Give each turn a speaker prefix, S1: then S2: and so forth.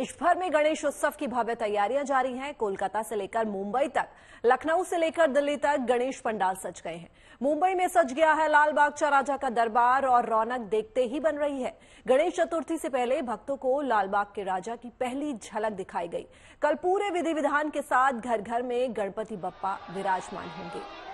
S1: देश भर में गणेश उत्सव की भव्य तैयारियां जारी हैं कोलकाता से लेकर मुंबई तक लखनऊ से लेकर दिल्ली तक गणेश पंडाल सज गए हैं मुंबई में सज गया है लालबाग चौराजा का दरबार और रौनक देखते ही बन रही है गणेश चतुर्थी से पहले भक्तों को लालबाग के राजा की पहली झलक दिखाई गई कल पूरे विधि विधान के साथ घर घर में गणपति बप्पा विराजमान होंगे